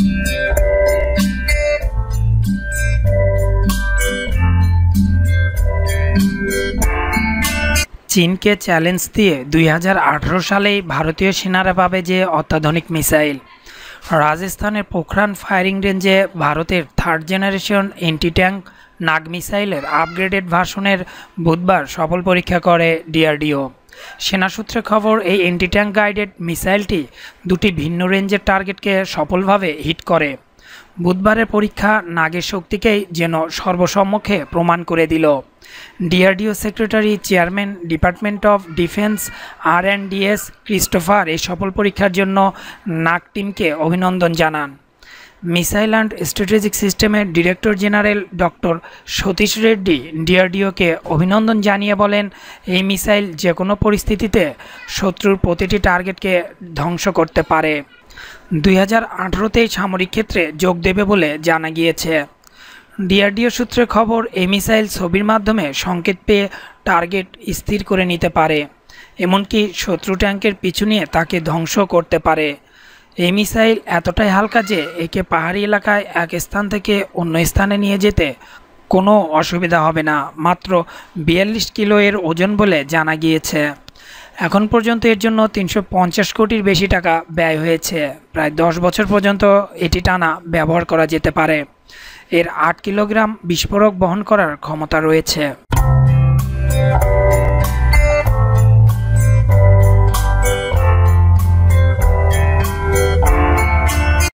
চীনকে চ্যালেঞ্জ দিয়ে দুই সালে ভারতীয় সেনারা পাবে যে অত্যাধুনিক মিসাইল রাজস্থানের পোখরান ফায়ারিং রেঞ্জে ভারতের third generation anti tank Nag মিসাইলের আপগ্রেডেড ভার্সনের বুধবার সফল পরীক্ষা করে ডিআরডিও সেনা সূত্রে খবর এই অ্যান্টি ট্যাঙ্ক গাইডেড মিসাইলটি দুটি ভিন্ন রেঞ্জের টার্গেটকে সফলভাবে হিট করে বুধবারের পরীক্ষা নাগের শক্তিকেই যেন সর্বসম্মুখে প্রমাণ করে দিল DRDO secretary chairman department of defence R DS Christopher এই সফল পরীক্ষার জন্য নাগ টিমকে অভিনন্দন জানান মিসাইল অ্যান্ড স্ট্র্যাটেজিক সিস্টেমের director general doctor Satish Reddy ডিআরডিওকে অভিনন্দন জানিয়ে বলেন এই মিসাইল যে কোনো পরিস্থিতিতে শত্রুর প্রতিটি টার্গেটকে ধ্বংস করতে পারে দুই হাজার সামরিক ক্ষেত্রে যোগ দেবে বলে জানা গিয়েছে ডিআরডিও সূত্রে খবর এই মিসাইল ছবির মাধ্যমে সংকেত পেয়ে টার্গেট স্থির করে নিতে পারে এমনকি শত্রু ট্যাঙ্কের পিছু নিয়ে তাকে ধ্বংস করতে পারে এই মিসাইল এতটাই হালকা যে একে পাহাড়ি এলাকায় এক স্থান থেকে অন্য স্থানে নিয়ে যেতে কোনো অসুবিধা হবে না মাত্র বিয়াল্লিশ কিলো এর ওজন বলে জানা গিয়েছে এখন পর্যন্ত এর জন্য তিনশো কোটির বেশি টাকা ব্যয় হয়েছে প্রায় দশ বছর পর্যন্ত এটি টানা ব্যবহার করা যেতে পারে এর আট কিলোগ্রাম বিস্ফোরক বহন করার ক্ষমতা রয়েছে